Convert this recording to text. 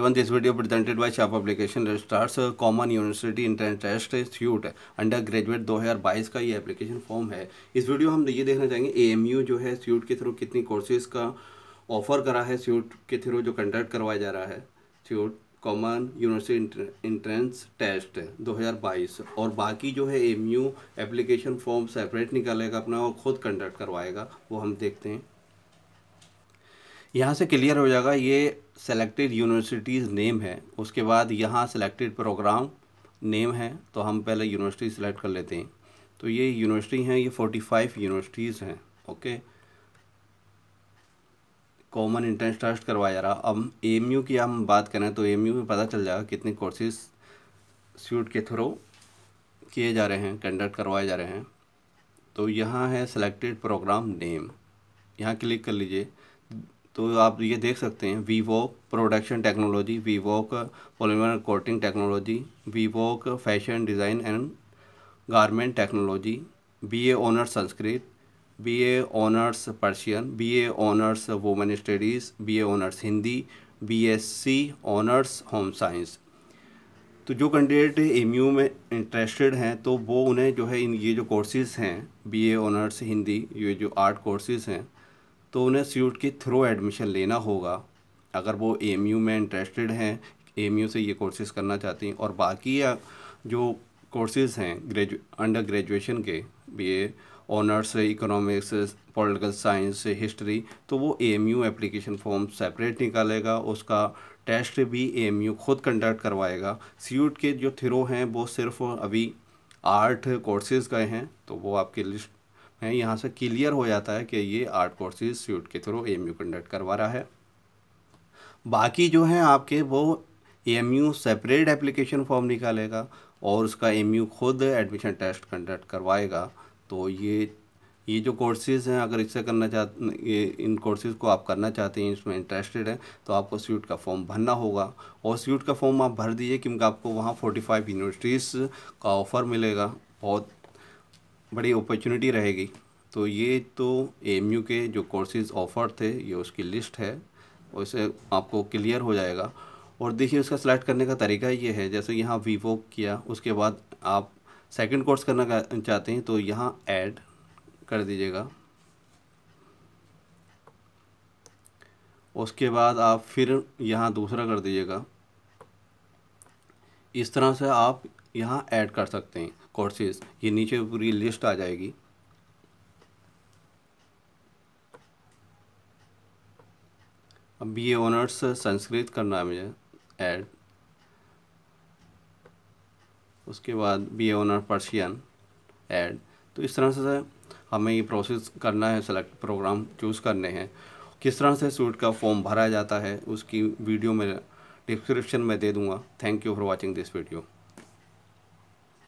Everyone, this video presented by Shah Application Registrars uh, Common University entrance Test institute under 2022 का ये application form है इस video हम ये देखना चाहेंगे एएमयू जो है इंस्टीट्यूट के थ्रू कितनी कोर्सेज का ऑफर करा है इंस्टीट्यूट के थ्रू जो कंडक्ट करवाया जा रहा है कॉमन यूनिवर्सिटी इंट्रेंस टेस्ट 2022 और बाकी जो है M U application form separate निकालेगा अपना और ख़ुद कंडक्ट करवाएगा वो हम देखते हैं यहाँ से क्लियर हो जाएगा ये सेलेक्टेड यूनिवर्सिटीज़ नेम है उसके बाद यहाँ सेलेक्टेड प्रोग्राम नेम है तो हम पहले यूनिवर्सिटी सेलेक्ट कर लेते हैं तो ये यूनिवर्सिटी हैं ये फोर्टी फाइव यूनिवर्सिटीज़ हैं ओके कॉमन इंट्रेंस टेस्ट करवाया जा रहा अब एम की हम बात करें तो एम में पता चल जाएगा कितने कोर्सेज स्यूट के थ्रू किए जा रहे हैं कंडक्ट करवाए जा रहे हैं तो यहाँ है सेलेक्टेड प्रोग्राम नेम यहाँ क्लिक कर लीजिए तो आप ये देख सकते हैं B Voc production technology B Voc polymer coating technology B Voc fashion design and garment technology B honours honours Sanskrit B honours honours Persian B honours honours women studies B honours honours Hindi B S C honours home science तो जो candidate M U में interested हैं तो वो उन्हें जो है इन ये जो कोर्सेज़ हैं बी एनर्स ऑनर्स हिंदी ये जो आर्ट कोर्सेज़ हैं तो उन्हें सीट के थ्रू एडमिशन लेना होगा अगर वो एम में इंटरेस्टेड हैं एम से ये कोर्सेज करना चाहती हैं और बाकी जो कोर्सेज हैं ग्रेजु अंडर ग्रेजुएशन के बी ए ऑनर्स से इकोनॉमिक्स पॉलिटिकल साइंस से हिस्ट्री तो वो A M U application form separate निकालेगा उसका टेस्ट भी ए एम यू खुद कंडक्ट करवाएगा सी के जो थ्रो हैं वो सिर्फ अभी आठ कोर्सेज़ गए हैं तो वो आपके लिस्ट हैं यहाँ से क्लियर हो जाता है कि ये आर्ट कोर्सेज स्यूट के थ्रू एम कंडक्ट करवा रहा है बाकी जो हैं आपके वो एम सेपरेट एप्लीकेशन फॉर्म निकालेगा और उसका एम खुद एडमिशन टेस्ट कंडक्ट करवाएगा तो ये ये जो कोर्सेज़ हैं अगर इससे करना चाह ये इन कोर्सेज़ को आप करना चाहते हैं इसमें इंटरेस्टेड हैं तो आपको सीट का फॉर्म भरना होगा और सीट का फॉर्म आप भर दीजिए क्योंकि आपको वहाँ 45 यूनिवर्सिटीज़ का ऑफ़र मिलेगा बहुत बड़ी अपॉर्चुनिटी रहेगी तो ये तो एम के जो कोर्सेज ऑफर थे ये उसकी लिस्ट है उसे आपको क्लियर हो जाएगा और देखिए उसका सेलेक्ट करने का तरीका ये है जैसे यहाँ वीवो किया उसके बाद आप सेकंड कोर्स करना चाहते हैं तो यहाँ ऐड कर दीजिएगा उसके बाद आप फिर यहाँ दूसरा कर दीजिएगा इस तरह से आप यहाँ ऐड कर सकते हैं कोर्सेज ये नीचे पूरी लिस्ट आ जाएगी अब बी ए ऑनर्स संस्कृत करना है मुझे ऐड उसके बाद B A honour Persian add तो इस तरह से हमें ये प्रोसेस करना है सेलेक्ट प्रोग्राम चूज़ करने हैं किस तरह से सूट का फॉर्म भरा जाता है उसकी वीडियो में डिस्क्रिप्शन में दे दूँगा thank you for watching this video